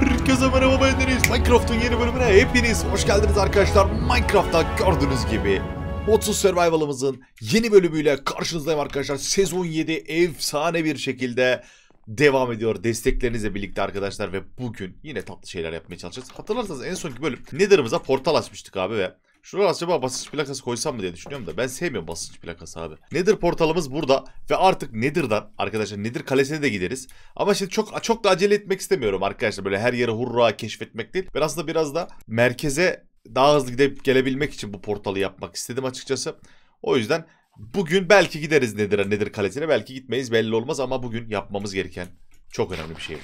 Herkese merhaba ben Deniz. Minecraft'ın yeni bölümüne hepiniz hoş geldiniz arkadaşlar. Minecraft'ta gördüğünüz gibi Modsuz Survival'ımızın yeni bölümüyle karşınızdayım arkadaşlar. Sezon 7 efsane bir şekilde devam ediyor. Desteklerinizle birlikte arkadaşlar ve bugün yine tatlı şeyler yapmaya çalışacağız. Hatırlarsanız en sonki bölüm Nether'ımıza portal açmıştık abi ve Şuraya acaba basınç plakası koysam mı diye düşünüyorum da ben sevmiyorum basınç plakası abi. Nedir portalımız burada ve artık Nedir'dan arkadaşlar Nedir kalesine de gideriz. Ama şimdi çok çok da acele etmek istemiyorum arkadaşlar böyle her yere hurra keşfetmek değil. Ben aslında biraz da merkeze daha hızlı gidip gelebilmek için bu portalı yapmak istedim açıkçası. O yüzden bugün belki gideriz Nedir'e Nedir kalesine belki gitmeyiz belli olmaz ama bugün yapmamız gereken çok önemli bir şey bu.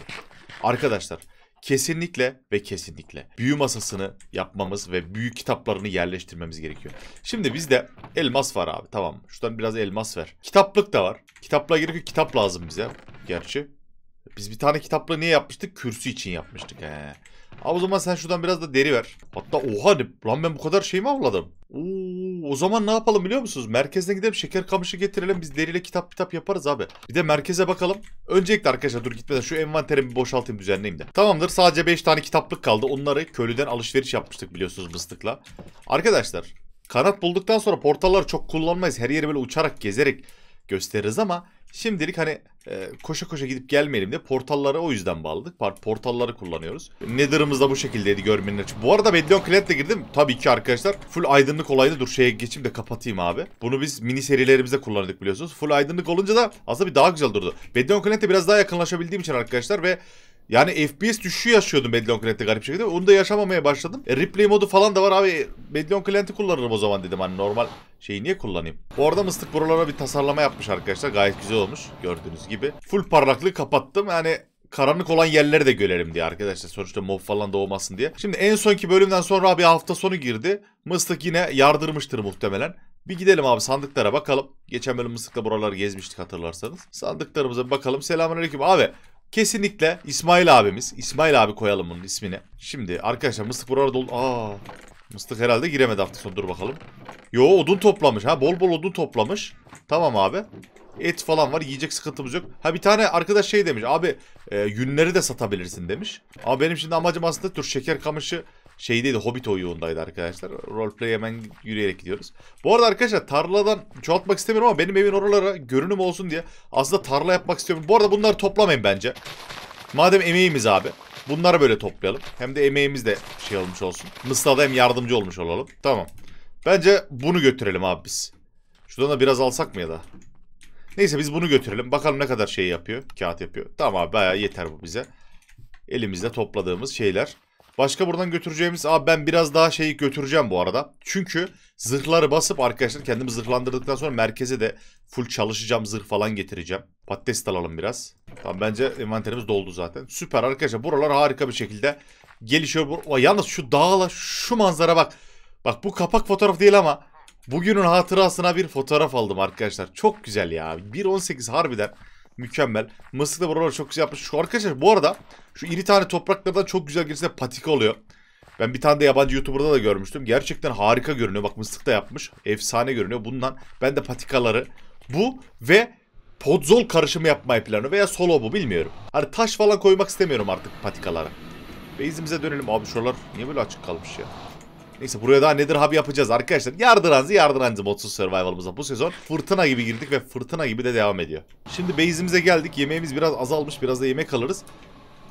Arkadaşlar kesinlikle ve kesinlikle büyü masasını yapmamız ve büyü kitaplarını yerleştirmemiz gerekiyor. Şimdi bizde elmas var abi tamam. Şuradan biraz elmas ver. Kitaplık da var. Kitapla gerekiyor. Kitap lazım bize. Gerçi. Biz bir tane kitapla niye yapmıştık? Kürsü için yapmıştık. He. Abi o zaman sen şuradan biraz da deri ver. Hatta oha lan ben bu kadar şey mi avladım? Oo, o zaman ne yapalım biliyor musunuz? Merkezine gidelim şeker kamışı getirelim. Biz deriyle kitap kitap yaparız abi. Bir de merkeze bakalım. Öncelikle arkadaşlar dur gitmeden şu envanterimi bir boşaltayım düzenleyeyim de. Tamamdır sadece 5 tane kitaplık kaldı. Onları köylüden alışveriş yapmıştık biliyorsunuz mıstıkla. Arkadaşlar kanat bulduktan sonra portalları çok kullanmayız. Her yeri böyle uçarak gezerek gösteririz ama Şimdilik hani e, koşa koşa gidip gelmeyelim diye portallara o yüzden bağladık. Portalları kullanıyoruz. Nether'ımız da bu şekildeydi görmenin açık. Bu arada Bedlion Clan'le girdim. Tabii ki arkadaşlar full aydınlık olaydı. Dur şeye geçeyim de kapatayım abi. Bunu biz mini serilerimizde kullandık biliyorsunuz. Full aydınlık olunca da aslında bir daha güzel durdu. Bedlion Clan'le biraz daha yakınlaşabildiğim için arkadaşlar ve yani FPS düşüşü yaşıyordum Medlon Client'te garip şekilde. Onu da yaşamamaya başladım. E, replay modu falan da var abi. Medlon Client'i kullanırım o zaman dedim. Hani normal şeyi niye kullanayım? Bu arada mıstık buralara bir tasarlama yapmış arkadaşlar. Gayet güzel olmuş gördüğünüz gibi. Full parlaklığı kapattım. Yani karanlık olan yerleri de görelim diye arkadaşlar. Sonuçta mob falan da olmasın diye. Şimdi en sonki bölümden sonra abi hafta sonu girdi. Mıstık yine yardırmıştır muhtemelen. Bir gidelim abi sandıklara bakalım. Geçen bölüm mıstıkla buraları gezmiştik hatırlarsanız. Sandıklarımıza bakalım. Selamünaleyküm abi. Kesinlikle İsmail abimiz. İsmail abi koyalım bunun ismini. Şimdi arkadaşlar mıstık burada dolu. Aa, mıstık herhalde giremedi hafta sonu. Dur bakalım. Yo odun toplamış ha. Bol bol odun toplamış. Tamam abi. Et falan var. Yiyecek sıkıntımız yok. Ha bir tane arkadaş şey demiş. Abi e, yünleri de satabilirsin demiş. Ama benim şimdi amacım aslında dur şeker kamışı şeydeydi Hobbit oyunundaydı arkadaşlar. Roleplay hemen yürüyerek gidiyoruz. Bu arada arkadaşlar tarladan çoğaltmak istemiyorum ama benim evin oralara görünüm olsun diye aslında tarla yapmak istiyorum. Bu arada bunları toplamayın bence. Madem emeğimiz abi. Bunları böyle toplayalım. Hem de emeğimiz de şey olmuş olsun. Mısra'da hem yardımcı olmuş olalım. Tamam. Bence bunu götürelim abi biz. Şuradan da biraz alsak mı ya da? Neyse biz bunu götürelim. Bakalım ne kadar şey yapıyor. Kağıt yapıyor. Tamam abi bayağı yeter bu bize. Elimizde topladığımız şeyler. Başka buradan götüreceğimiz... Abi ben biraz daha şeyi götüreceğim bu arada. Çünkü zırhları basıp arkadaşlar kendimi zırhlandırdıktan sonra merkeze de full çalışacağım zırh falan getireceğim. Patates alalım biraz. Tamam bence envanterimiz doldu zaten. Süper arkadaşlar buralar harika bir şekilde gelişiyor. Yalnız şu dağla şu manzara bak. Bak bu kapak fotoğraf değil ama bugünün hatırasına bir fotoğraf aldım arkadaşlar. Çok güzel ya. 1.18 harbiden Mükemmel. Mısır da buraları çok güzel yapmış. Şu arkadaşlar bu arada şu iri tane topraklardan çok güzel gerisi patika oluyor. Ben bir tane de yabancı YouTuber'da da görmüştüm. Gerçekten harika görünüyor. Bak mıslık da yapmış. Efsane görünüyor. Bundan ben de patikaları bu ve podzol karışımı yapmayı planlıyorum. Veya solo bu bilmiyorum. Hani taş falan koymak istemiyorum artık patikalara. izimize dönelim. Abi şuralar niye böyle açık kalmış ya? Neyse buraya daha nedir hub yapacağız arkadaşlar. Yardıranızı yardıranızı modsuz survival'ımıza bu sezon. Fırtına gibi girdik ve fırtına gibi de devam ediyor. Şimdi base'imize geldik. Yemeğimiz biraz azalmış. Biraz da yemek alırız.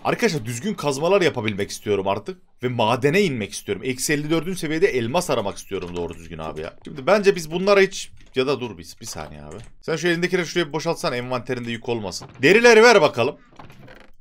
Arkadaşlar düzgün kazmalar yapabilmek istiyorum artık. Ve madene inmek istiyorum. Eksi 54. seviyede elmas aramak istiyorum doğru düzgün abi ya. Şimdi bence biz bunlara hiç... Ya da dur biz bir saniye abi. Sen şu elindekileri şuraya bir boşaltsan envanterinde yük olmasın. Derileri ver bakalım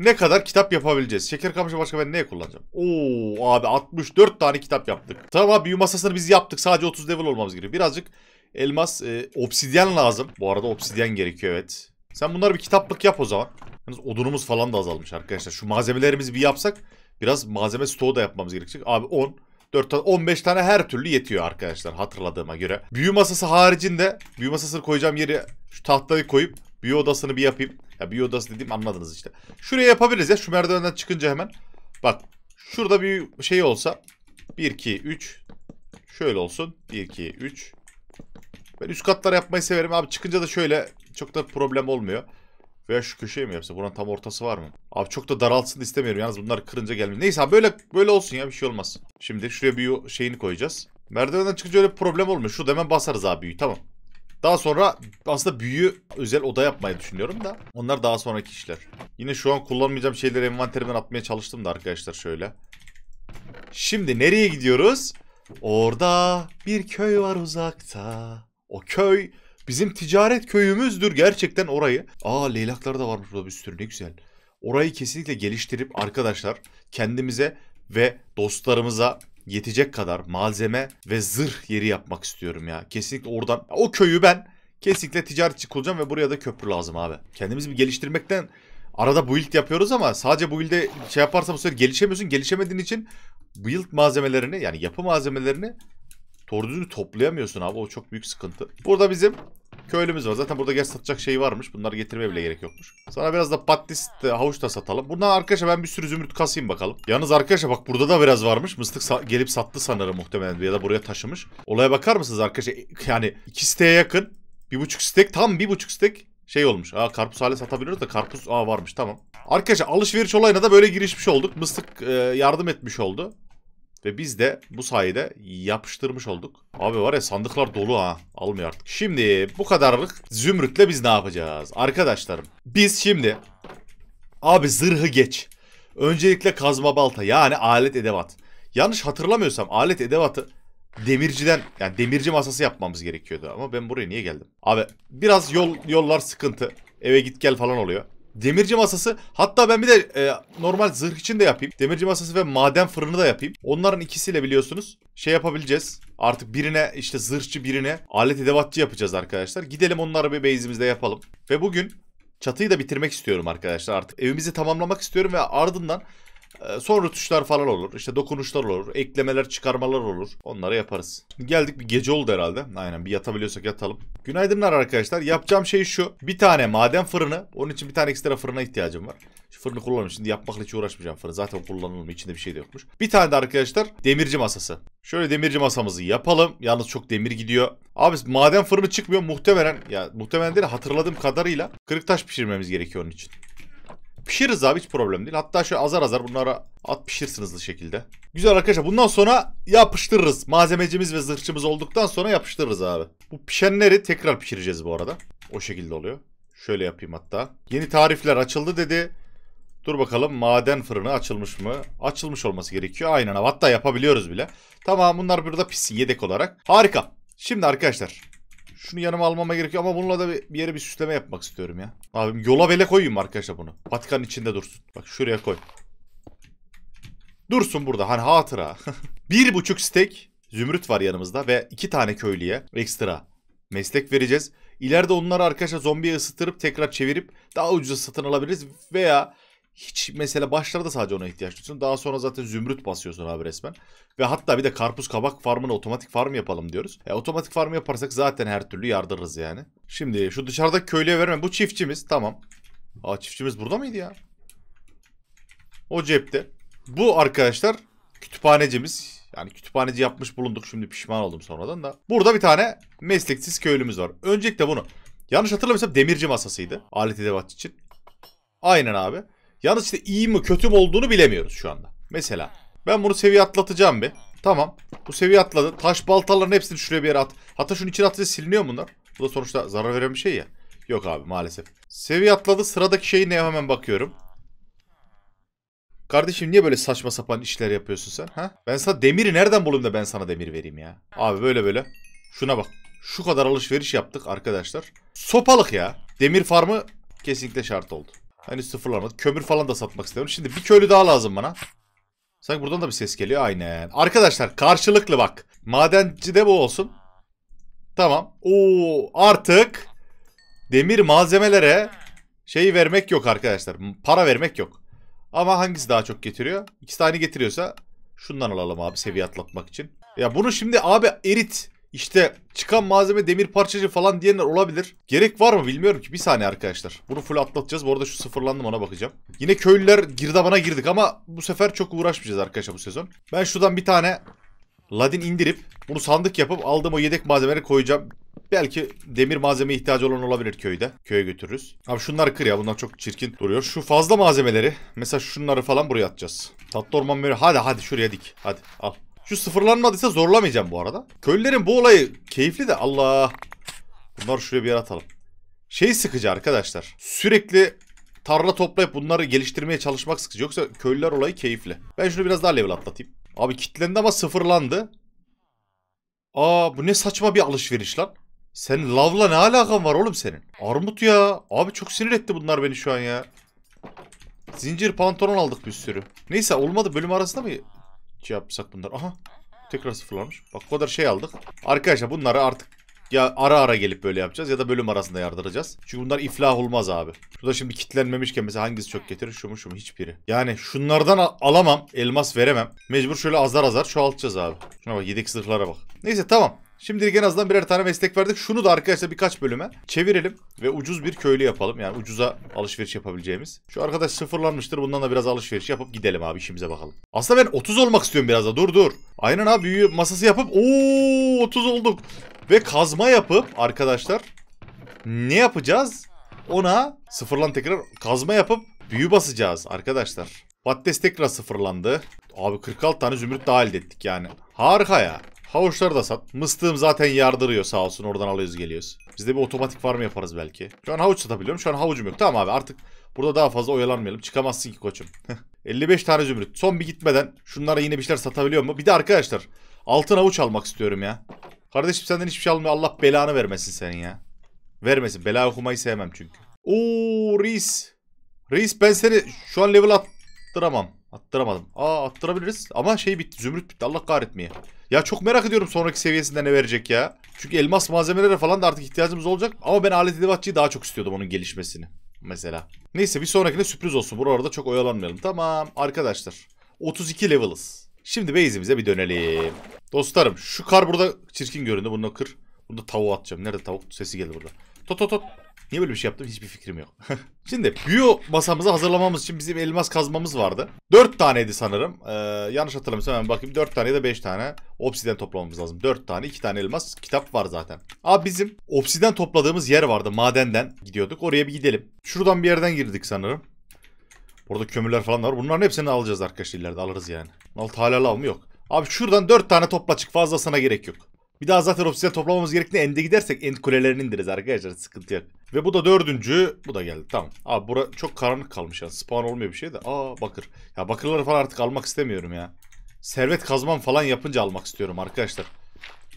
ne kadar kitap yapabileceğiz? Şeker kamışı başka ben neye kullanacağım? Oo abi 64 tane kitap yaptık. Tamam abi büyü masasını biz yaptık. Sadece 30 level olmamız gerekiyor. Birazcık elmas, e, obsidyen lazım. Bu arada obsidyen gerekiyor evet. Sen bunları bir kitaplık yap o zaman. Yalnız odunumuz falan da azalmış arkadaşlar. Şu malzemelerimizi bir yapsak biraz malzeme stoğu da yapmamız gerekecek. Abi 10, 4 tane 15 tane her türlü yetiyor arkadaşlar hatırladığıma göre. Büyü masası haricinde büyü masasını koyacağım yeri şu tahtayı koyup büyü odasını bir yapayım. Ya bir odası dediğim anladınız işte. Şuraya yapabiliriz ya. Şu merdivenden çıkınca hemen. Bak. Şurada bir şey olsa. 1, 2, 3. Şöyle olsun. 1, 2, 3. Ben üst katlar yapmayı severim. Abi çıkınca da şöyle. Çok da problem olmuyor. Veya şu köşeye mi yapsa? Buranın tam ortası var mı? Abi çok da daraltsın istemiyorum. Yalnız bunlar kırınca gelmiyor. Neyse abi böyle, böyle olsun ya. Bir şey olmaz. Şimdi şuraya bir şeyini koyacağız. Merdivenden çıkınca öyle problem olmuyor. Şurada hemen basarız abi büyüğü. Tamam. Daha sonra aslında büyü özel oda yapmayı düşünüyorum da. Onlar daha sonraki işler. Yine şu an kullanmayacağım şeyleri envanterimden atmaya çalıştım da arkadaşlar şöyle. Şimdi nereye gidiyoruz? Orada bir köy var uzakta. O köy bizim ticaret köyümüzdür gerçekten orayı. Aa leylaklar da varmış burada bir sürü ne güzel. Orayı kesinlikle geliştirip arkadaşlar kendimize ve dostlarımıza yetecek kadar malzeme ve zırh yeri yapmak istiyorum ya. Kesinlikle oradan o köyü ben kesinlikle ticaretçi kullanacağım ve buraya da köprü lazım abi. Kendimizi bir geliştirmekten arada build yapıyoruz ama sadece build'e şey yaparsan bu sefer gelişemiyorsun. Gelişemediğin için build malzemelerini yani yapı malzemelerini doğru düzgün toplayamıyorsun abi. O çok büyük sıkıntı. Burada bizim Köylümüz var. Zaten burada gel satacak şey varmış. Bunları getirmeye bile gerek yokmuş. Sana biraz da patis e, havuç da satalım. Bundan arkadaşlar ben bir sürü zümrüt kasayım bakalım. Yalnız arkadaşlar bak burada da biraz varmış. Mıstık sa gelip sattı sanırım muhtemelen ya da buraya taşımış. Olaya bakar mısınız arkadaşlar? E, yani iki siteye yakın. Bir buçuk stek tam bir buçuk stek şey olmuş. Aa karpuz hale satabiliyoruz da karpuz aa varmış tamam. Arkadaşlar alışveriş olayına da böyle girişmiş olduk. Mıstık e, yardım etmiş oldu. Ve biz de bu sayede yapıştırmış olduk. Abi var ya sandıklar dolu ha. Almıyor artık. Şimdi bu kadarlık zümrütle biz ne yapacağız? Arkadaşlarım biz şimdi... Abi zırhı geç. Öncelikle kazma balta yani alet edevat. Yanlış hatırlamıyorsam alet edevatı demirciden yani demirci masası yapmamız gerekiyordu. Ama ben buraya niye geldim? Abi biraz yol yollar sıkıntı. Eve git gel falan oluyor. Demirci masası. Hatta ben bir de e, normal zırh için de yapayım. Demirci masası ve maden fırını da yapayım. Onların ikisiyle biliyorsunuz şey yapabileceğiz. Artık birine işte zırhçı birine alet edevatçı yapacağız arkadaşlar. Gidelim onları bir base'imizde yapalım. Ve bugün çatıyı da bitirmek istiyorum arkadaşlar artık. Evimizi tamamlamak istiyorum ve ardından ee, son rütuşlar falan olur. İşte dokunuşlar olur. Eklemeler çıkarmalar olur. Onları yaparız. Şimdi geldik bir gece oldu herhalde. Aynen bir yatabiliyorsak yatalım. Günaydınlar arkadaşlar. Yapacağım şey şu. Bir tane maden fırını. Onun için bir tane ekstra fırına ihtiyacım var. Şu fırını kullanıyorum. Şimdi yapmakla hiç uğraşmayacağım fırını. Zaten kullanılmıyor. İçinde bir şey de yokmuş. Bir tane de arkadaşlar demirci masası. Şöyle demirci masamızı yapalım. Yalnız çok demir gidiyor. Abi maden fırını çıkmıyor. Muhtemelen ya muhtemelen değil hatırladığım kadarıyla kırık taş pişirmemiz gerekiyor onun için. Pişiririz abi hiç problem değil. Hatta şöyle azar azar bunlara at pişirsiniz hızlı şekilde. Güzel arkadaşlar bundan sonra yapıştırırız. Malzemecimiz ve zırhçımız olduktan sonra yapıştırırız abi. Bu pişenleri tekrar pişireceğiz bu arada. O şekilde oluyor. Şöyle yapayım hatta. Yeni tarifler açıldı dedi. Dur bakalım maden fırını açılmış mı? Açılmış olması gerekiyor. Aynen hatta yapabiliyoruz bile. Tamam bunlar burada pişsin yedek olarak. Harika. Şimdi arkadaşlar şunu yanıma almama gerekiyor ama bununla da bir yere bir süsleme yapmak istiyorum ya. Abim yola bele koyayım arkadaşlar bunu. Vatikan'ın içinde dursun. Bak şuraya koy. Dursun burada hani hatıra. bir buçuk steak zümrüt var yanımızda ve iki tane köylüye ekstra meslek vereceğiz. İleride onları arkadaşlar zombiye ısıtırıp tekrar çevirip daha ucuza satın alabiliriz veya hiç mesela başlarda sadece ona ihtiyaç duyuyorsun. Daha sonra zaten zümrüt basıyorsun abi resmen. Ve hatta bir de karpuz kabak farmını otomatik farm yapalım diyoruz. E, otomatik farm yaparsak zaten her türlü yardırırız yani. Şimdi şu dışarıdaki köylüye verme. Bu çiftçimiz tamam. Aa çiftçimiz burada mıydı ya? O cepte. Bu arkadaşlar kütüphanecimiz. Yani kütüphaneci yapmış bulunduk. Şimdi pişman oldum sonradan da. Burada bir tane mesleksiz köylümüz var. Öncelikle bunu. Yanlış hatırlamıyorsam demirci masasıydı. Alet edevat için. Aynen abi. Yalnız işte iyi mi kötü mü olduğunu bilemiyoruz şu anda. Mesela ben bunu seviye atlatacağım bir. Tamam. Bu seviye atladı. Taş baltaların hepsini şuraya bir yere at. Hatta şunun içine atınca siliniyor bunlar. Bu da sonuçta zarar veren bir şey ya. Yok abi maalesef. Seviye atladı. Sıradaki şeyi ne hemen bakıyorum. Kardeşim niye böyle saçma sapan işler yapıyorsun sen? Ha? Ben sana demiri nereden bulayım da ben sana demir vereyim ya? Abi böyle böyle. Şuna bak. Şu kadar alışveriş yaptık arkadaşlar. Sopalık ya. Demir farmı kesinlikle şart oldu. Henüz hani sıfırlamadı. Kömür falan da satmak istiyorum. Şimdi bir köylü daha lazım bana. Sanki buradan da bir ses geliyor. Aynen. Arkadaşlar karşılıklı bak. Madenci de bu olsun. Tamam. Oo artık demir malzemelere şeyi vermek yok arkadaşlar. Para vermek yok. Ama hangisi daha çok getiriyor? İkisi tane getiriyorsa şundan alalım abi seviye atlatmak için. Ya bunu şimdi abi erit. İşte çıkan malzeme demir parçacı falan diyenler olabilir. Gerek var mı bilmiyorum ki. Bir saniye arkadaşlar. Bunu full atlatacağız. Bu arada şu sıfırlandım ona bakacağım. Yine köylüler girdabana girdik ama bu sefer çok uğraşmayacağız arkadaşlar bu sezon. Ben şuradan bir tane ladin indirip bunu sandık yapıp aldığım o yedek malzemeleri koyacağım. Belki demir malzeme ihtiyacı olan olabilir köyde. Köye götürürüz. Abi şunları kır ya. Bunlar çok çirkin duruyor. Şu fazla malzemeleri. Mesela şunları falan buraya atacağız. Tatlı orman böyle. Hadi hadi şuraya dik. Hadi al. Şu sıfırlanmadıysa zorlamayacağım bu arada. Köylülerin bu olayı keyifli de Allah. Bunları şuraya bir yere atalım. Şey sıkıcı arkadaşlar. Sürekli tarla toplayıp bunları geliştirmeye çalışmak sıkıcı. Yoksa köylüler olayı keyifli. Ben şunu biraz daha level atlatayım. Abi kitlendi ama sıfırlandı. Aa bu ne saçma bir alışveriş lan. Sen lavla ne alakan var oğlum senin? Armut ya. Abi çok sinir etti bunlar beni şu an ya. Zincir pantolon aldık bir sürü. Neyse olmadı bölüm arasında mı şey yapsak bunlar. Aha. Tekrar sıfırlamış. Bak bu kadar şey aldık. Arkadaşlar bunları artık ya ara ara gelip böyle yapacağız ya da bölüm arasında yardıracağız. Çünkü bunlar iflah olmaz abi. Şurada şimdi kitlenmemişken mesela hangisi çok getirir? Şu mu şu mu? Hiçbiri. Yani şunlardan alamam. Elmas veremem. Mecbur şöyle azar azar şu çoğaltacağız abi. Şuna bak yedek zırhlara bak. Neyse tamam. Şimdilik en azından birer tane meslek verdik. Şunu da arkadaşlar birkaç bölüme çevirelim ve ucuz bir köylü yapalım. Yani ucuza alışveriş yapabileceğimiz. Şu arkadaş sıfırlanmıştır. Bundan da biraz alışveriş yapıp gidelim abi işimize bakalım. Aslında ben 30 olmak istiyorum biraz da. Dur dur. Aynen abi büyü masası yapıp ooo 30 olduk. Ve kazma yapıp arkadaşlar ne yapacağız? Ona sıfırlan tekrar kazma yapıp büyü basacağız arkadaşlar. Patates tekrar sıfırlandı. Abi 46 tane zümrüt daha elde ettik yani. Harika ya. Havuçları da sat. Mıstığım zaten yardırıyor sağ olsun. Oradan alıyoruz geliyoruz. Biz de bir otomatik farm yaparız belki. Şu an havuç satabiliyorum. Şu an havucum yok. Tamam abi artık burada daha fazla oyalanmayalım. Çıkamazsın ki koçum. 55 tane zümrüt. Son bir gitmeden şunlara yine bir şeyler satabiliyor mu? Bir de arkadaşlar altın havuç almak istiyorum ya. Kardeşim senden hiçbir şey almıyor. Allah belanı vermesin senin ya. Vermesin. Bela okumayı sevmem çünkü. Ooo reis. Reis ben seni şu an level attıramam. Attıramadım. Aa attırabiliriz. Ama şey bitti. Zümrüt bitti. Allah kahretmeye. Ya çok merak ediyorum sonraki seviyesinde ne verecek ya. Çünkü elmas malzemelere falan da artık ihtiyacımız olacak. Ama ben alet edevatçıyı daha çok istiyordum onun gelişmesini. Mesela. Neyse bir sonrakine sürpriz olsun. Buralarda çok oyalanmayalım. Tamam arkadaşlar. 32 level'ız. Şimdi base'imize bir dönelim. Dostlarım şu kar burada çirkin göründü. Bunu kır. Bunu da tavuğa atacağım. Nerede tavuk? Sesi geldi burada. Tot tot tot. Niye böyle bir şey yaptım hiçbir fikrim yok. Şimdi büyü masamızı hazırlamamız için bizim elmas kazmamız vardı. 4 taneydi sanırım. Ee, yanlış hatırlamıyorsam hemen bakayım. 4 tane ya da 5 tane obsiden toplamamız lazım. 4 tane 2 tane elmas kitap var zaten. Abi bizim obsiden topladığımız yer vardı. Madenden gidiyorduk. Oraya bir gidelim. Şuradan bir yerden girdik sanırım. Burada kömürler falan var. Bunların hepsini alacağız arkadaşlar ileride alırız yani. Alt hala almı yok. Abi şuradan 4 tane topla çık fazlasına gerek yok. Bir daha zaten ofisler toplamamız gerektiğinde end'e gidersek end kulelerini indiririz arkadaşlar. Sıkıntı yok. Ve bu da dördüncü. Bu da geldi. Tamam. Abi bura çok karanlık kalmış ya. Spawn olmuyor bir şey de. Aa bakır. Ya bakırları falan artık almak istemiyorum ya. Servet kazmam falan yapınca almak istiyorum arkadaşlar.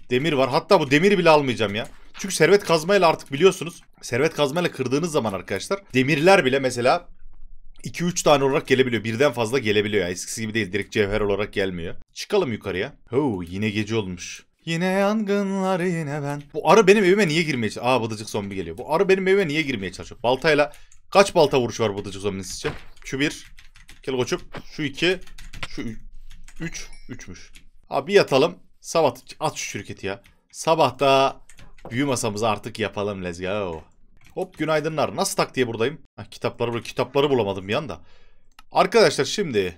Demir var. Hatta bu demiri bile almayacağım ya. Çünkü servet kazmayla artık biliyorsunuz. Servet kazmayla kırdığınız zaman arkadaşlar. Demirler bile mesela 2-3 tane olarak gelebiliyor. Birden fazla gelebiliyor. Ya. Eskisi gibi değil. Direkt cevher olarak gelmiyor. Çıkalım yukarıya. Ho yine gece olmuş. Yine yangınlar yine ben. Bu arı benim evime niye girmeye çalışıyor? Aa budacık zombi geliyor. Bu arı benim evime niye girmeye çalışıyor? Baltayla kaç balta vuruş var budacık zombinin sizce? Şu bir. Kel koçuk. Şu iki. Şu üç. Üçmüş. Abi yatalım. Sabah at şu şirketi ya. Sabah da büyü masamızı artık yapalım let's go. Hop günaydınlar. Nasıl tak diye buradayım? Ha, kitapları, kitapları bulamadım bir anda. Arkadaşlar şimdi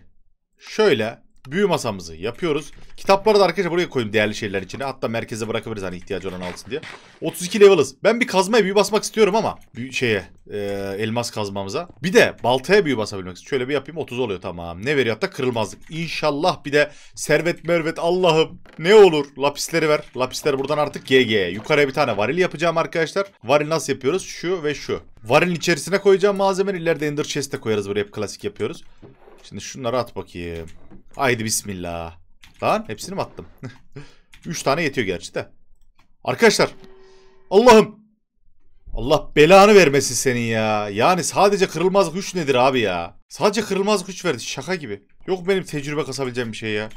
şöyle büyü masamızı yapıyoruz. Kitapları da arkadaşlar buraya koyayım değerli şeyler içine. Hatta merkeze bırakabiliriz hani ihtiyacı olan alsın diye. 32 level'ız. Ben bir kazmaya büyü basmak istiyorum ama büyü şeye e, elmas kazmamıza. Bir de baltaya büyü basabilmek istiyorum. Şöyle bir yapayım 30 oluyor tamam. Ne veriyor hatta kırılmazlık. İnşallah bir de servet mervet Allah'ım ne olur lapisleri ver. Lapisler buradan artık GG. Yukarıya bir tane varil yapacağım arkadaşlar. Varil nasıl yapıyoruz? Şu ve şu. Varilin içerisine koyacağım malzemeleri. ileride ender chest koyarız buraya hep klasik yapıyoruz. Şimdi şunları at bakayım. Haydi bismillah. Lan hepsini mi attım? 3 tane yetiyor gerçi de. Arkadaşlar. Allah'ım. Allah belanı vermesin senin ya. Yani sadece kırılmaz güç nedir abi ya? Sadece kırılmaz güç verdi. Şaka gibi. Yok benim tecrübe kasabileceğim bir şey ya.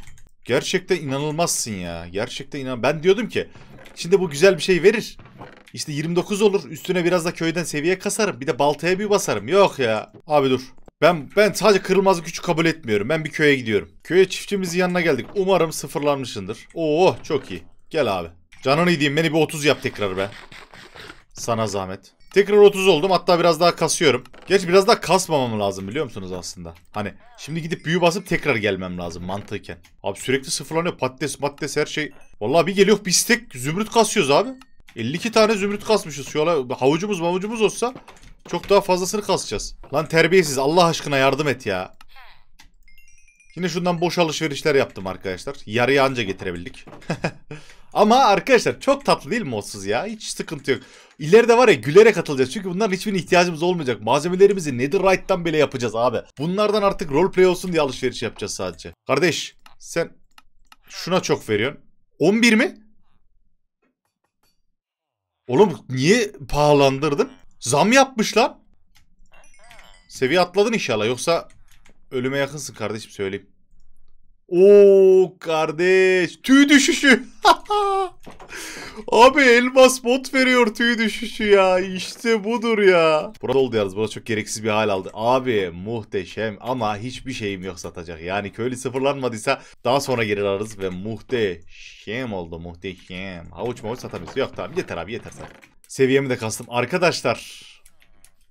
Gerçekten inanılmazsın ya. Gerçekten inan. Ben diyordum ki şimdi bu güzel bir şey verir. İşte 29 olur. Üstüne biraz da köyden seviye kasarım. Bir de baltaya bir basarım. Yok ya. Abi dur. Ben ben sadece kırılmaz güçü kabul etmiyorum. Ben bir köye gidiyorum. Köye çiftçimizin yanına geldik. Umarım sıfırlanmışındır. Oo çok iyi. Gel abi. Canını yediğim beni bir 30 yap tekrar be. Sana zahmet. Tekrar 30 oldum. Hatta biraz daha kasıyorum. Gerçi biraz daha kasmamam lazım biliyor musunuz aslında? Hani şimdi gidip büyü basıp tekrar gelmem lazım mantıken. Abi sürekli sıfırlanıyor. Patates, maddes her şey. Vallahi bir geliyor bir stek zümrüt kasıyoruz abi. 52 tane zümrüt kasmışız. Şu havucumuz mavucumuz olsa çok daha fazlasını kasacağız. Lan terbiyesiz Allah aşkına yardım et ya. Yine şundan boş alışverişler yaptım arkadaşlar. Yarıya anca getirebildik. Ama arkadaşlar çok tatlı değil mi olsuz ya? Hiç sıkıntı yok. İleride var ya gülerek atılacağız. Çünkü bunların hiçbirine ihtiyacımız olmayacak. Malzemelerimizi Netherite'dan bile yapacağız abi. Bunlardan artık roleplay olsun diye alışveriş yapacağız sadece. Kardeş sen şuna çok veriyorsun. 11 mi? Oğlum niye pahalandırdın? Zam yapmış lan. Seviye atladın inşallah. Yoksa ölüme yakınsın kardeşim söyleyeyim. Oo kardeş. Tüy düşüşü. Abi elmas bot veriyor tüy düşüşü ya. İşte budur ya. Burada oldu yalnız. Burada çok gereksiz bir hal aldı. Abi muhteşem ama hiçbir şeyim yok satacak. Yani köylü sıfırlanmadıysa daha sonra geri alırız ve muhteşem oldu muhteşem. Havuç mavuç satamayız. Yok tamam yeter abi yeter zaten. Seviyemi de kastım. Arkadaşlar.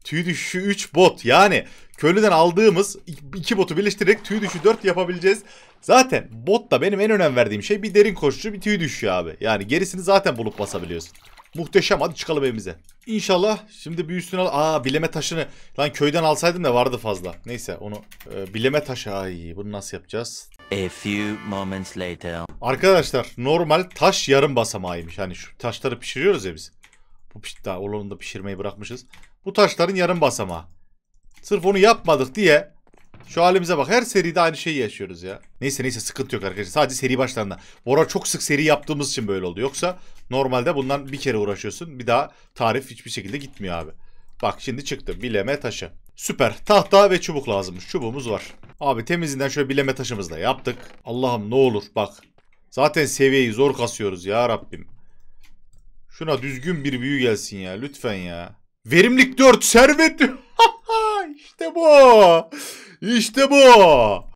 Tüy düşüşü 3 bot. Yani köylüden aldığımız 2 botu birleştirerek tüy düşüşü 4 yapabileceğiz. Zaten bot da benim en önem verdiğim şey bir derin koşucu bir tüy düşüşü abi. Yani gerisini zaten bulup basabiliyorsun. Muhteşem hadi çıkalım evimize. İnşallah şimdi bir üstüne al. Aa bileme taşını. Lan köyden alsaydım da vardı fazla. Neyse onu e, bileme taşı. Ay bunu nasıl yapacağız? A few moments later. Arkadaşlar normal taş yarım basamağıymış. Hani şu taşları pişiriyoruz ya biz. Bu daha onu da pişirmeyi bırakmışız. Bu taşların yarım basama. Sırf onu yapmadık diye şu halimize bak. Her seride aynı şeyi yaşıyoruz ya. Neyse neyse sıkıntı yok arkadaşlar. Sadece seri başlarında. Bora çok sık seri yaptığımız için böyle oldu. Yoksa normalde bundan bir kere uğraşıyorsun. Bir daha tarif hiçbir şekilde gitmiyor abi. Bak şimdi çıktı. Bileme taşı. Süper. Tahta ve çubuk lazımmış. Çubuğumuz var. Abi temizinden şöyle bileme taşımızla yaptık. Allah'ım ne olur bak. Zaten seviyeyi zor kasıyoruz ya Rabbim. Şuna düzgün bir büyü gelsin ya lütfen ya. Verimlik 4 servet. işte bu. İşte bu.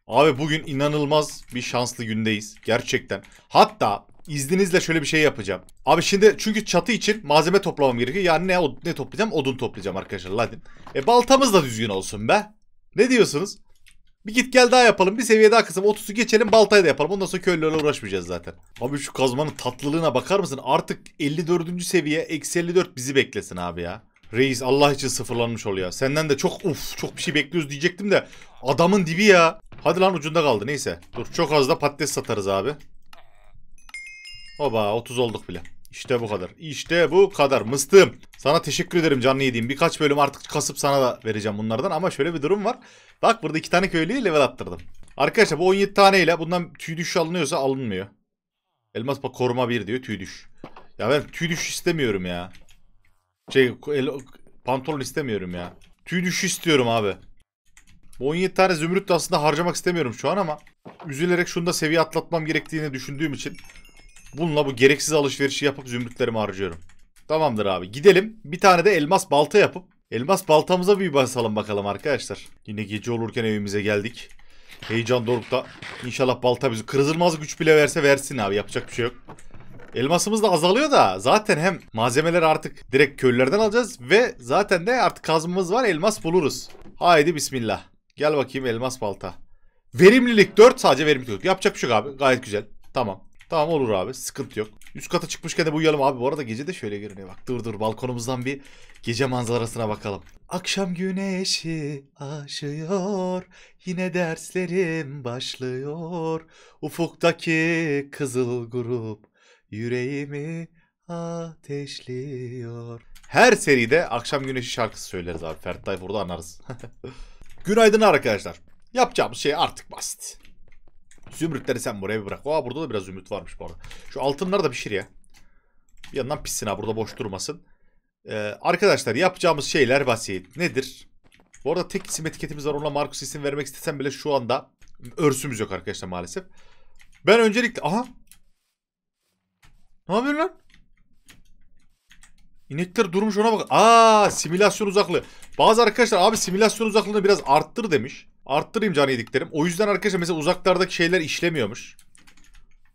Abi bugün inanılmaz bir şanslı gündeyiz. Gerçekten. Hatta izninizle şöyle bir şey yapacağım. Abi şimdi çünkü çatı için malzeme toplamam gerekiyor. Yani ne, ne toplayacağım? Odun toplayacağım arkadaşlar. Hadi. E baltamız da düzgün olsun be. Ne diyorsunuz? Bir git gel daha yapalım. Bir seviye daha kısalım. 30'u geçelim baltaya da yapalım. Ondan sonra köylülerle uğraşmayacağız zaten. Abi şu kazmanın tatlılığına bakar mısın? Artık 54. seviye eksi 54 bizi beklesin abi ya. Reis Allah için sıfırlanmış oluyor. Senden de çok uf çok bir şey bekliyoruz diyecektim de adamın dibi ya. Hadi lan ucunda kaldı neyse. Dur çok az da patates satarız abi. Oba 30 olduk bile. İşte bu kadar. İşte bu kadar. Mıstığım. Sana teşekkür ederim canlı yediğim. Birkaç bölüm artık kasıp sana da vereceğim bunlardan. Ama şöyle bir durum var. Bak burada iki tane köylüyü level attırdım. Arkadaşlar bu 17 taneyle bundan tüy düş alınıyorsa alınmıyor. Elmas bak koruma 1 diyor tüy düş. Ya ben tüy düş istemiyorum ya. Şey el, pantolon istemiyorum ya. Tüy düş istiyorum abi. Bu 17 tane zümrüt de aslında harcamak istemiyorum şu an ama üzülerek şunu da seviye atlatmam gerektiğini düşündüğüm için Bununla bu gereksiz alışverişi yapıp zümrütlerimi harcıyorum. Tamamdır abi gidelim. Bir tane de elmas balta yapıp elmas baltamıza bir basalım bakalım arkadaşlar. Yine gece olurken evimize geldik. Heyecan dorukta. İnşallah balta bizi kırılmaz güç bile verse versin abi yapacak bir şey yok. Elmasımız da azalıyor da zaten hem malzemeleri artık direkt köylerden alacağız ve zaten de artık kazmamız var elmas buluruz. Haydi bismillah. Gel bakayım elmas balta. Verimlilik 4 sadece verimlilik. Yapacak bir şey yok abi gayet güzel. Tamam. Tamam olur abi. Sıkıntı yok. Üst kata çıkmışken de uyuyalım abi. Bu arada gece de şöyle görünüyor. Bak dur dur balkonumuzdan bir gece manzarasına bakalım. Akşam güneşi aşıyor. Yine derslerim başlıyor. Ufuktaki kızıl grup yüreğimi ateşliyor. Her seride akşam güneşi şarkısı söyleriz abi. Ferit Tayfur'da anarız. Günaydın arkadaşlar. Yapacağımız şey artık basit. Zümrütleri sen buraya bırak. Aa burada da biraz zümrüt varmış bu arada. Şu altınları da pişir ya. Bir yandan pişsin ha burada boş durmasın. Ee, arkadaşlar yapacağımız şeyler basit. Nedir? Bu arada tek isim etiketimiz var. Ona Markus isim vermek istesem bile şu anda örsümüz yok arkadaşlar maalesef. Ben öncelikle... Aha! Ne yapıyorsun lan? İnekler durmuş ona bak. Aa simülasyon uzaklığı. Bazı arkadaşlar abi simülasyon uzaklığını biraz arttır demiş. Arttırayım can yediklerim. O yüzden arkadaşlar mesela uzaklardaki şeyler işlemiyormuş.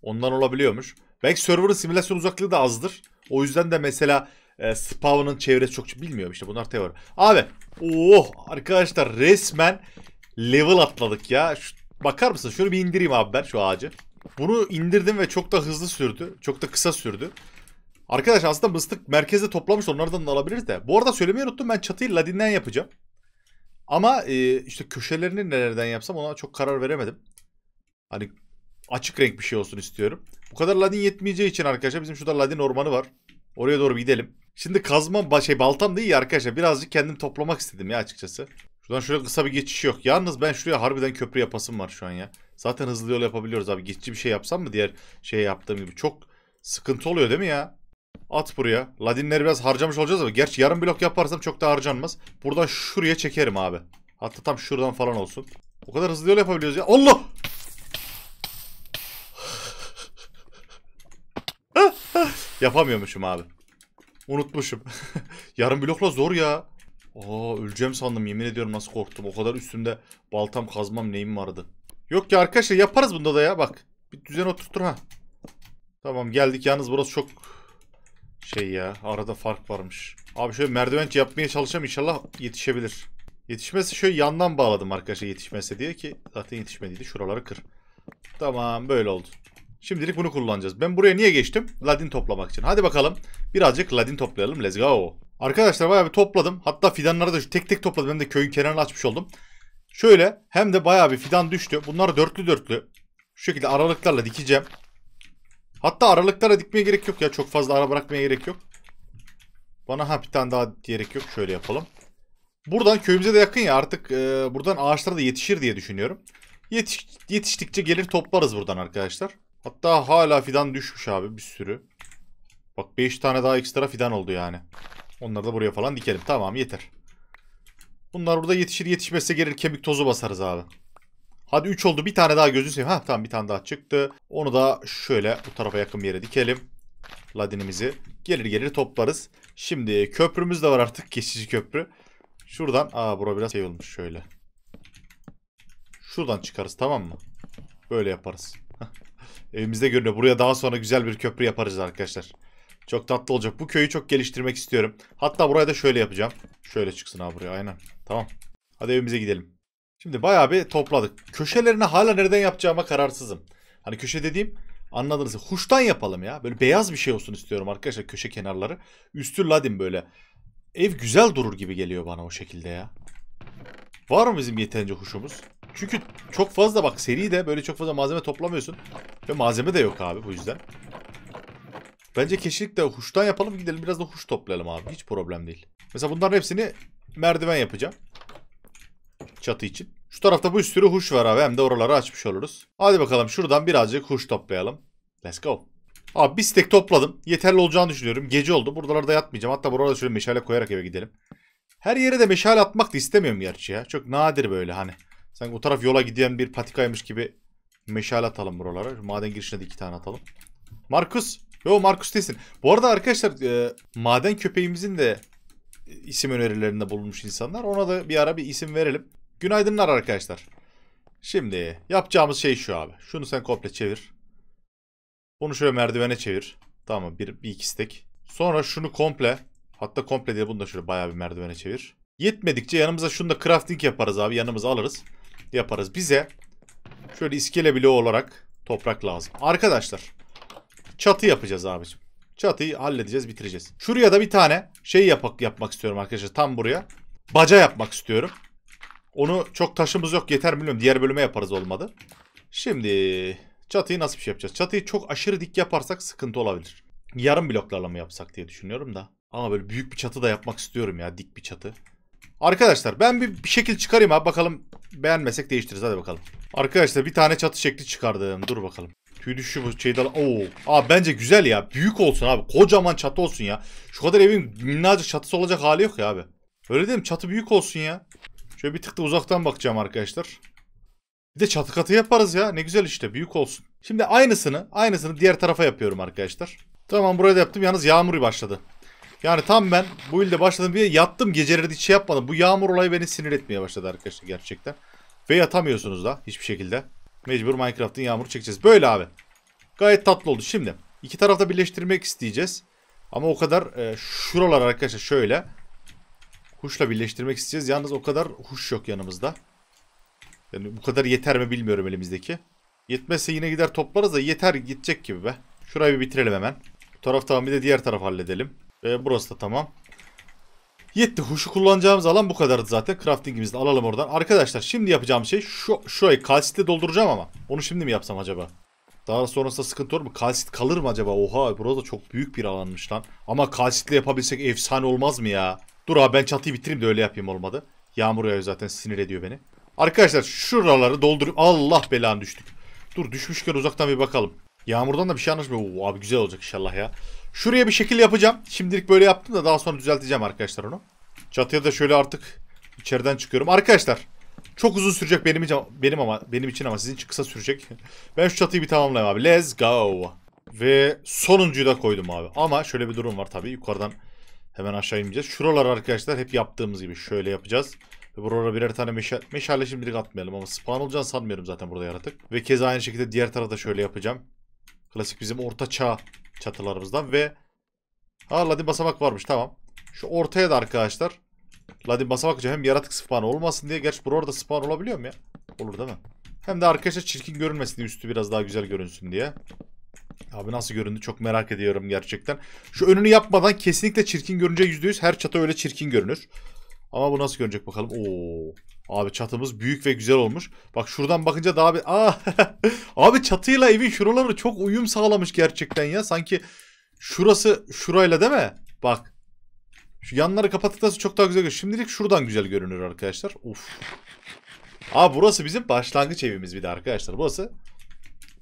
Ondan olabiliyormuş. Belki server'ın simülasyon uzaklığı da azdır. O yüzden de mesela e, spawn'ın çevresi çok bilmiyorum işte bunlar teori. Abi oh arkadaşlar resmen level atladık ya. Şu, bakar mısın? Şunu bir indireyim abi ben şu ağacı. Bunu indirdim ve çok da hızlı sürdü. Çok da kısa sürdü. Arkadaşlar aslında mıstık merkezde toplamış onlardan da alabiliriz de. Bu arada söylemeyi unuttum ben çatıyı Ladin'den yapacağım. Ama e, işte köşelerini nereden yapsam ona çok karar veremedim. Hani açık renk bir şey olsun istiyorum. Bu kadar ladin yetmeyeceği için arkadaşlar bizim şurada ladin ormanı var. Oraya doğru gidelim. Şimdi kazma şey baltam değil iyi arkadaşlar. Birazcık kendim toplamak istedim ya açıkçası. Şuradan şöyle kısa bir geçiş yok. Yalnız ben şuraya harbiden köprü yapasım var şu an ya. Zaten hızlı yol yapabiliyoruz abi. Geçici bir şey yapsam mı diğer şey yaptığım gibi? Çok sıkıntı oluyor değil mi ya? At buraya. Ladinleri biraz harcamış olacağız ama gerçi yarım blok yaparsam çok da harcanmaz. Buradan şuraya çekerim abi. Hatta tam şuradan falan olsun. O kadar hızlı yol yapabiliyoruz ya. Allah! Yapamıyormuşum abi. Unutmuşum. yarım blokla zor ya. Aa öleceğim sandım yemin ediyorum nasıl korktum. O kadar üstümde baltam kazmam neyim vardı. Yok ki arkadaşlar yaparız bunda da ya bak. Bir düzen oturtur ha. Tamam geldik yalnız burası çok şey ya arada fark varmış. Abi şöyle merdiven yapmaya çalışacağım inşallah yetişebilir. Yetişmesi şöyle yandan bağladım arkadaşlar yetişmese diye ki zaten yetişmediydi. Şuraları kır. Tamam böyle oldu. Şimdilik bunu kullanacağız. Ben buraya niye geçtim? Ladin toplamak için. Hadi bakalım. Birazcık ladin toplayalım. Let's go. Arkadaşlar bayağı bir topladım. Hatta fidanları da tek tek topladım. Ben de köyün kenarını açmış oldum. Şöyle hem de bayağı bir fidan düştü. Bunlar dörtlü dörtlü. Şu şekilde aralıklarla dikeceğim. Hatta aralıklara dikmeye gerek yok ya. Çok fazla ara bırakmaya gerek yok. Bana ha bir tane daha gerek yok. Şöyle yapalım. Buradan köyümüze de yakın ya artık e, buradan ağaçlara da yetişir diye düşünüyorum. Yetiş, yetiştikçe gelir toplarız buradan arkadaşlar. Hatta hala fidan düşmüş abi bir sürü. Bak 5 tane daha ekstra fidan oldu yani. Onları da buraya falan dikelim. Tamam yeter. Bunlar burada yetişir yetişmezse gelir kemik tozu basarız abi. Hadi 3 oldu. Bir tane daha gözü seveyim. Ha tamam bir tane daha çıktı. Onu da şöyle bu tarafa yakın bir yere dikelim. Ladinimizi. Gelir gelir toplarız. Şimdi köprümüz de var artık. Geçici köprü. Şuradan. Aa bura biraz şey olmuş şöyle. Şuradan çıkarız tamam mı? Böyle yaparız. Evimizde görünüyor. Buraya daha sonra güzel bir köprü yaparız arkadaşlar. Çok tatlı olacak. Bu köyü çok geliştirmek istiyorum. Hatta buraya da şöyle yapacağım. Şöyle çıksın abi buraya aynen. Tamam. Hadi evimize gidelim. Şimdi bayağı bir topladık. Köşelerini hala nereden yapacağıma kararsızım. Hani köşe dediğim anladınız. Huştan yapalım ya. Böyle beyaz bir şey olsun istiyorum arkadaşlar köşe kenarları. Üstü ladin böyle. Ev güzel durur gibi geliyor bana o şekilde ya. Var mı bizim yeterince huşumuz? Çünkü çok fazla bak seri de böyle çok fazla malzeme toplamıyorsun. Ve malzeme de yok abi bu yüzden. Bence keşilikle huştan yapalım gidelim biraz da huş toplayalım abi. Hiç problem değil. Mesela bunların hepsini merdiven yapacağım çatı için. Şu tarafta bir sürü huş var abi. Hem de oraları açmış oluruz. Hadi bakalım şuradan birazcık huş toplayalım. Let's go. Abi bir stek topladım. Yeterli olacağını düşünüyorum. Gece oldu. Buralarda yatmayacağım. Hatta buralarda şöyle meşale koyarak eve gidelim. Her yere de meşale atmak da istemiyorum gerçi ya. Çok nadir böyle hani. Sanki o taraf yola giden bir patikaymış gibi meşale atalım buralara. maden girişine de iki tane atalım. Markus. Yo Markus değilsin. Bu arada arkadaşlar e, maden köpeğimizin de e, isim önerilerinde bulunmuş insanlar. Ona da bir ara bir isim verelim. Günaydınlar arkadaşlar. Şimdi yapacağımız şey şu abi. Şunu sen komple çevir. Bunu şöyle merdivene çevir. Tamam bir, bir iki stek. Sonra şunu komple hatta komple diye bunu da şöyle bayağı bir merdivene çevir. Yetmedikçe yanımıza şunu da crafting yaparız abi. Yanımıza alırız. Yaparız. Bize şöyle iskele bloğu olarak toprak lazım. Arkadaşlar çatı yapacağız abicim. Çatıyı halledeceğiz bitireceğiz. Şuraya da bir tane şey yap yapmak istiyorum arkadaşlar tam buraya. Baca yapmak istiyorum. Onu çok taşımız yok yeter biliyorum Diğer bölüme yaparız olmadı. Şimdi çatıyı nasıl bir şey yapacağız? Çatıyı çok aşırı dik yaparsak sıkıntı olabilir. Yarım bloklarla mı yapsak diye düşünüyorum da. Ama böyle büyük bir çatı da yapmak istiyorum ya. Dik bir çatı. Arkadaşlar ben bir, bir şekil çıkarayım abi bakalım. Beğenmesek değiştiririz hadi bakalım. Arkadaşlar bir tane çatı şekli çıkardım. Dur bakalım. Tüy düşüşü bu şeyden. Oo. Aa bence güzel ya. Büyük olsun abi. Kocaman çatı olsun ya. Şu kadar evin minnacık çatısı olacak hali yok ya abi. Öyle değil mi? Çatı büyük olsun ya. Şöyle bir tık da uzaktan bakacağım arkadaşlar. Bir de çatı katı yaparız ya. Ne güzel işte. Büyük olsun. Şimdi aynısını, aynısını diğer tarafa yapıyorum arkadaşlar. Tamam buraya da yaptım. Yalnız yağmur başladı. Yani tam ben bu ilde başladım bir yattım geceleri hiç şey yapmadım. Bu yağmur olayı beni sinir etmeye başladı arkadaşlar gerçekten. Ve yatamıyorsunuz da hiçbir şekilde. Mecbur Minecraft'ın yağmuru çekeceğiz. Böyle abi. Gayet tatlı oldu. Şimdi iki tarafta birleştirmek isteyeceğiz. Ama o kadar e, şuralar arkadaşlar şöyle. Huşla birleştirmek isteyeceğiz. Yalnız o kadar huş yok yanımızda. Yani bu kadar yeter mi bilmiyorum elimizdeki. Yetmezse yine gider toplarız da yeter gidecek gibi be. Şurayı bir bitirelim hemen. Bu taraf tamam bir de diğer taraf halledelim. Ve burası da tamam. Yetti. Huşu kullanacağımız alan bu kadardı zaten. Crafting'imizi de alalım oradan. Arkadaşlar şimdi yapacağım şey şu şurayı kalsitle dolduracağım ama. Onu şimdi mi yapsam acaba? Daha sonrasında sıkıntı olur mu? Kalsit kalır mı acaba? Oha burada çok büyük bir alanmış lan. Ama kalsitle yapabilsek efsane olmaz mı ya? Dur abi ben çatıyı bitireyim de öyle yapayım olmadı. Yağmur yağıyor zaten sinir ediyor beni. Arkadaşlar şuraları doldurup Allah belanı düştük. Dur düşmüşken uzaktan bir bakalım. Yağmurdan da bir şey anlaşmıyor. Oo, abi güzel olacak inşallah ya. Şuraya bir şekil yapacağım. Şimdilik böyle yaptım da daha sonra düzelteceğim arkadaşlar onu. Çatıya da şöyle artık içeriden çıkıyorum. Arkadaşlar çok uzun sürecek benim için, benim ama benim için ama sizin için kısa sürecek. ben şu çatıyı bir tamamlayayım abi. Let's go. Ve sonuncuyu da koydum abi. Ama şöyle bir durum var tabii. Yukarıdan Hemen aşağı ineceğiz. Şuralar arkadaşlar hep yaptığımız gibi şöyle yapacağız. Ve buralara birer tane meşale, meşale şimdilik atmayalım ama spawn olacağını sanmıyorum zaten burada yaratık. Ve kez aynı şekilde diğer tarafta şöyle yapacağım. Klasik bizim orta çağ çatılarımızdan ve... Ha ladin basamak varmış tamam. Şu ortaya da arkadaşlar ladin basamak için hem yaratık spawn olmasın diye. Gerçi burada spawn olabiliyor mu ya? Olur değil mi? Hem de arkadaşlar çirkin görünmesin diye üstü biraz daha güzel görünsün diye. Abi nasıl göründü çok merak ediyorum gerçekten. Şu önünü yapmadan kesinlikle çirkin görünce yüz her çatı öyle çirkin görünür. Ama bu nasıl görünecek bakalım. Oo. Abi çatımız büyük ve güzel olmuş. Bak şuradan bakınca daha bir... Aa! abi çatıyla evin şuraları çok uyum sağlamış gerçekten ya. Sanki şurası şurayla değil mi? Bak. Şu yanları kapattıktan sonra çok daha güzel görünür. Şimdilik şuradan güzel görünür arkadaşlar. Uf. Aa burası bizim başlangıç evimiz bir de arkadaşlar. Burası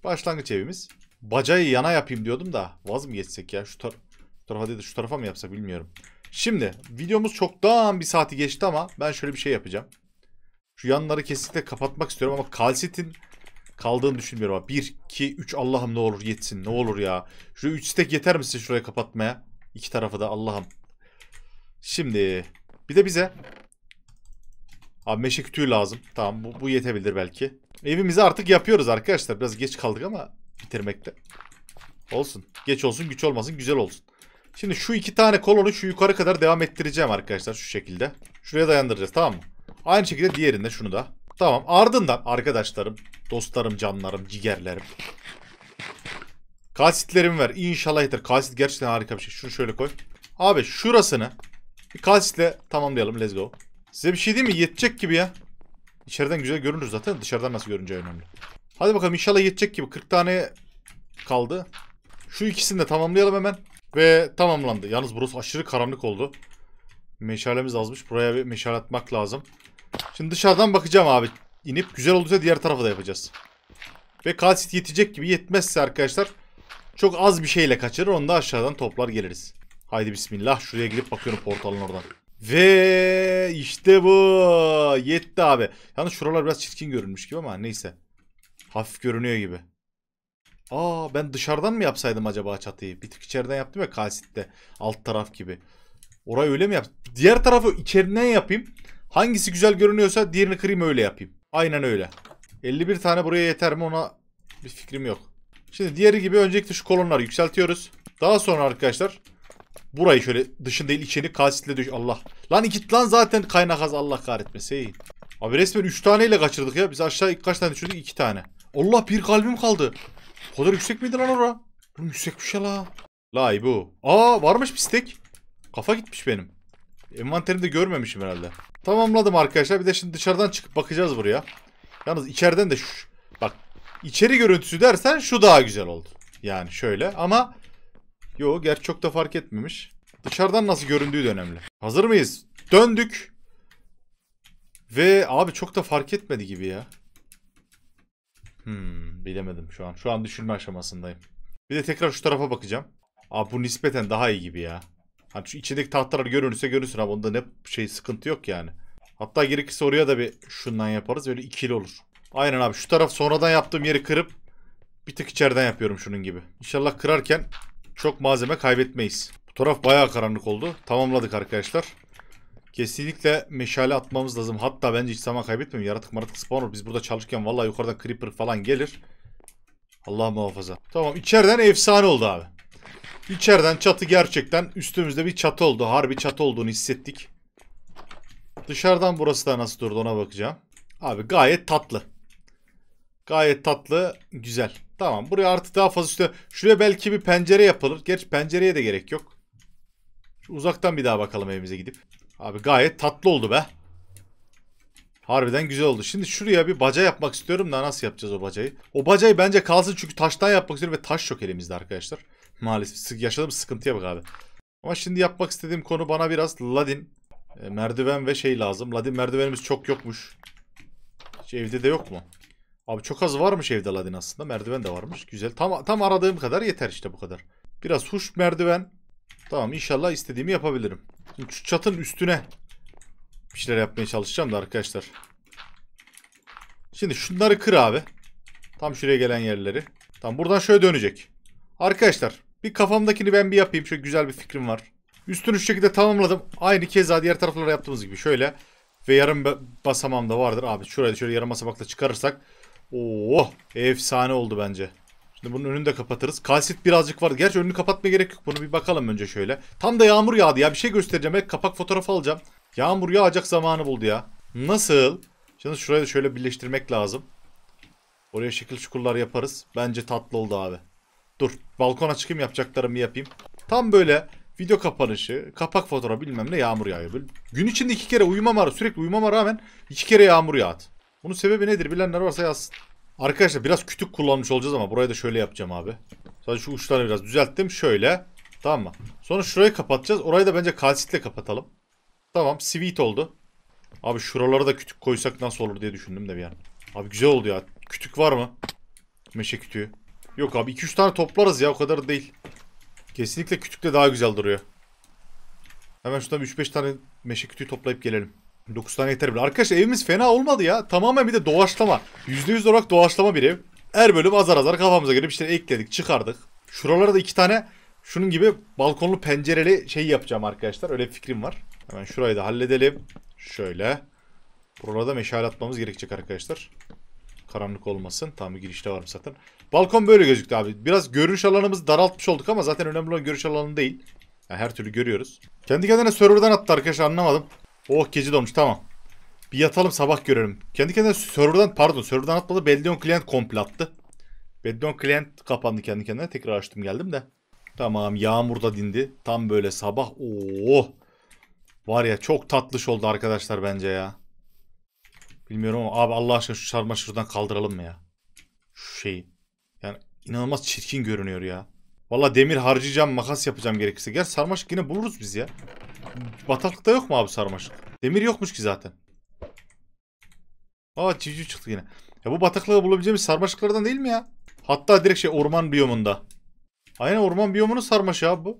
başlangıç evimiz. Bacayı yana yapayım diyordum da vaz mı geçsek ya? Şu, tar şu tarafa değil şu tarafa mı yapsak bilmiyorum. Şimdi videomuz çoktan bir saati geçti ama ben şöyle bir şey yapacağım. Şu yanları kesinlikle kapatmak istiyorum ama kalsitin kaldığını düşünmüyorum. Ama. 1, 2, 3 Allah'ım ne olur yetsin ne olur ya. Şu 3 stek yeter mi size şuraya kapatmaya? İki tarafı da Allah'ım. Şimdi bir de bize Abi meşe kütüğü lazım. Tamam bu, bu yetebilir belki. Evimizi artık yapıyoruz arkadaşlar. Biraz geç kaldık ama bitirmekte. Olsun. Geç olsun güç olmasın güzel olsun. Şimdi şu iki tane kolonu şu yukarı kadar devam ettireceğim arkadaşlar şu şekilde. Şuraya dayandıracağız tamam mı? Aynı şekilde diğerinde şunu da. Tamam ardından arkadaşlarım, dostlarım, canlarım, cigerlerim. Kasitlerimi ver. inşallah yeter. Kasit gerçekten harika bir şey. Şunu şöyle koy. Abi şurasını bir kasitle tamamlayalım. Let's go. Size bir şey değil mi? Yetecek gibi ya. İçeriden güzel görünür zaten. Dışarıdan nasıl görünce önemli. Hadi bakalım inşallah yetecek gibi. 40 tane kaldı. Şu ikisini de tamamlayalım hemen. Ve tamamlandı. Yalnız burası aşırı karanlık oldu. Meşalemiz azmış. Buraya bir meşale atmak lazım. Şimdi dışarıdan bakacağım abi. İnip güzel olursa diğer tarafa da yapacağız. Ve kalsit yetecek gibi yetmezse arkadaşlar çok az bir şeyle kaçırır. Onu da aşağıdan toplar geliriz. Haydi bismillah. Şuraya gidip bakıyorum portalın oradan. Ve işte bu. Yetti abi. Yalnız şuralar biraz çirkin görünmüş gibi ama neyse. Hafif görünüyor gibi. Aa ben dışarıdan mı yapsaydım acaba çatıyı? Bir tık içeriden yaptı ya kalsitte. Alt taraf gibi. Orayı öyle mi yap? Diğer tarafı içerinden yapayım. Hangisi güzel görünüyorsa diğerini kırayım öyle yapayım. Aynen öyle. 51 tane buraya yeter mi ona bir fikrim yok. Şimdi diğeri gibi öncelikle şu kolonları yükseltiyoruz. Daha sonra arkadaşlar burayı şöyle dışın değil içini kalsitle düş. Allah. Lan iki lan zaten kaynak az Allah kahretmesin. Abi resmen 3 taneyle kaçırdık ya. Biz aşağı kaç tane düşürdük? 2 tane. Allah bir kalbim kaldı. O kadar yüksek miydi lan ora? Bu yüksek bir şey la. Lay bu. Aa varmış bir stek. Kafa gitmiş benim. Envanterimde görmemişim herhalde. Tamamladım arkadaşlar. Bir de şimdi dışarıdan çıkıp bakacağız buraya. Yalnız içeriden de şu... Bak içeri görüntüsü dersen şu daha güzel oldu. Yani şöyle ama... Yo gerçi çok da fark etmemiş. Dışarıdan nasıl göründüğü de önemli. Hazır mıyız? Döndük. Ve abi çok da fark etmedi gibi ya. Hmm, bilemedim şu an. Şu an düşünme aşamasındayım. Bir de tekrar şu tarafa bakacağım. Abi bu nispeten daha iyi gibi ya. Hani şu içindeki tahtalar görünürse görünsün abi onda ne şey sıkıntı yok yani. Hatta gerekirse oraya da bir şundan yaparız. Böyle ikili olur. Aynen abi şu taraf sonradan yaptığım yeri kırıp bir tık içeriden yapıyorum şunun gibi. İnşallah kırarken çok malzeme kaybetmeyiz. Bu taraf bayağı karanlık oldu. Tamamladık arkadaşlar. Kesinlikle meşale atmamız lazım. Hatta bence hiç zaman kaybetmiyorum. Yaratık maratık spawn olur. Biz burada çalışırken vallahi yukarıdan creeper falan gelir. Allah muhafaza. Tamam içeriden efsane oldu abi. İçeriden çatı gerçekten üstümüzde bir çatı oldu. Harbi çatı olduğunu hissettik. Dışarıdan burası da nasıl durdu ona bakacağım. Abi gayet tatlı. Gayet tatlı. Güzel. Tamam buraya artık daha fazla üstüne. Şuraya belki bir pencere yapılır. Gerçi pencereye de gerek yok. Şu uzaktan bir daha bakalım evimize gidip. Abi gayet tatlı oldu be. Harbiden güzel oldu. Şimdi şuraya bir baca yapmak istiyorum da nasıl yapacağız o bacayı? O bacayı bence kalsın çünkü taştan yapmak istiyorum ve taş yok elimizde arkadaşlar. Maalesef yaşadığımız sıkıntıya bak abi. Ama şimdi yapmak istediğim konu bana biraz ladin e, merdiven ve şey lazım. Ladin merdivenimiz çok yokmuş. Hiç evde de yok mu? Abi çok az varmış evde ladin aslında. Merdiven de varmış. Güzel. Tam tam aradığım kadar yeter işte bu kadar. Biraz huş merdiven. Tamam inşallah istediğimi yapabilirim. Şimdi şu çatın üstüne bir şeyler yapmaya çalışacağım da arkadaşlar. Şimdi şunları kır abi. Tam şuraya gelen yerleri. Tam buradan şöyle dönecek. Arkadaşlar bir kafamdakini ben bir yapayım. Şöyle güzel bir fikrim var. Üstünü şu şekilde tamamladım. Aynı keza diğer taraflara yaptığımız gibi. Şöyle ve yarım basamam da vardır. Abi şurayı şöyle yarım basamakla çıkarırsak. Oo, efsane oldu bence. Şimdi bunun önünü de kapatırız. Kalsit birazcık var. Gerçi önünü kapatma gerek yok. Bunu bir bakalım önce şöyle. Tam da yağmur yağdı ya. Bir şey göstereceğim. Ben kapak fotoğrafı alacağım. Yağmur yağacak zamanı buldu ya. Nasıl? Şimdi şurayı da şöyle birleştirmek lazım. Oraya şekil çukurlar yaparız. Bence tatlı oldu abi. Dur. Balkona çıkayım yapacaklarımı yapayım. Tam böyle video kapanışı, kapak fotoğrafı bilmem ne yağmur yağıyor. Böyle gün içinde iki kere uyumama, sürekli uyumama rağmen iki kere yağmur yağdı. Bunun sebebi nedir bilenler varsa yazsın. Arkadaşlar biraz kütük kullanmış olacağız ama burayı da şöyle yapacağım abi. Sadece şu uçları biraz düzelttim. Şöyle. Tamam mı? Sonra şurayı kapatacağız. Orayı da bence kalsitle kapatalım. Tamam. Sweet oldu. Abi şuralara da kütük koysak nasıl olur diye düşündüm de bir an. Abi güzel oldu ya. Kütük var mı? Meşe kütüğü. Yok abi 2-3 tane toplarız ya. O kadar değil. Kesinlikle kütükle daha güzel duruyor. Hemen şuradan 3-5 tane meşe kütüğü toplayıp gelelim. 9 tane yeter bile. Arkadaşlar evimiz fena olmadı ya. Tamamen bir de doğaçlama. %100 olarak doğaçlama bir ev. Her bölüm azar azar kafamıza göre bir şeyler ekledik, çıkardık. Şuralara da iki tane şunun gibi balkonlu pencereli şey yapacağım arkadaşlar. Öyle bir fikrim var. Hemen şurayı da halledelim. Şöyle. Burada meşale atmamız gerekecek arkadaşlar. Karanlık olmasın. Tam bir girişte varım zaten. Balkon böyle gözüktü abi. Biraz görüş alanımızı daraltmış olduk ama zaten önemli olan görüş alanı değil. Yani her türlü görüyoruz. Kendi kendine serverdan attı arkadaşlar anlamadım. Oh gece dolmuş tamam. Bir yatalım sabah görelim. Kendi kendine serverdan pardon serverdan atmadı. Bedlion Client komple attı. Bedlion Client kapandı kendi kendine. Tekrar açtım geldim de. Tamam yağmur da dindi. Tam böyle sabah. Oo. Oh! Var ya çok tatlış oldu arkadaşlar bence ya. Bilmiyorum ama abi Allah aşkına şu sarma şuradan kaldıralım mı ya? Şu şeyi. Yani inanılmaz çirkin görünüyor ya. Valla demir harcayacağım makas yapacağım gerekirse. Gel sarmaşık yine buluruz biz ya bataklıkta yok mu abi sarmaşık? Demir yokmuş ki zaten. Aa civciv çıktı yine. Ya bu bataklığı bulabileceğimiz sarmaşıklardan değil mi ya? Hatta direkt şey orman biyomunda. Aynen orman biyomunun sarmaşı abi bu.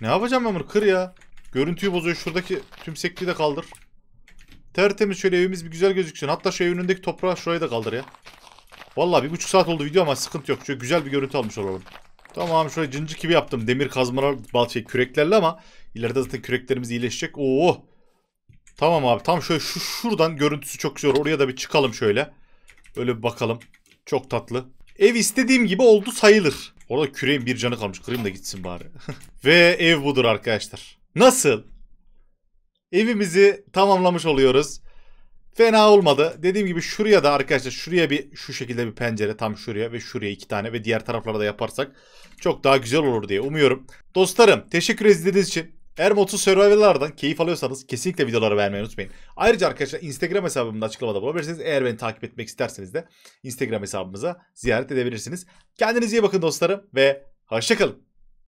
Ne yapacağım ben bunu? Kır ya. Görüntüyü bozuyor. Şuradaki tümsekli de kaldır. Tertemiz şöyle evimiz bir güzel gözüksün. Hatta şu önündeki toprağı şuraya da kaldır ya. Vallahi bir buçuk saat oldu video ama sıkıntı yok. Şöyle güzel bir görüntü almış olalım. Tamam şöyle cıncık gibi yaptım. Demir kazmalar, bal şey küreklerle ama İleride zaten küreklerimiz iyileşecek. Oo. Tamam abi. Tam şöyle şu şuradan görüntüsü çok güzel. Oraya da bir çıkalım şöyle. Böyle bir bakalım. Çok tatlı. Ev istediğim gibi oldu sayılır. Orada küreğin bir canı kalmış. Kırayım da gitsin bari. Ve ev budur arkadaşlar. Nasıl? Evimizi tamamlamış oluyoruz. Fena olmadı. Dediğim gibi şuraya da arkadaşlar şuraya bir şu şekilde bir pencere tam şuraya ve şuraya iki tane ve diğer taraflara da yaparsak çok daha güzel olur diye umuyorum. Dostlarım teşekkür izlediğiniz için. Eğer Motu Survival'lardan keyif alıyorsanız kesinlikle videoları beğenmeyi unutmayın. Ayrıca arkadaşlar Instagram hesabımda açıklamada bulabilirsiniz. Eğer beni takip etmek isterseniz de Instagram hesabımıza ziyaret edebilirsiniz. Kendinize iyi bakın dostlarım ve hoşçakalın.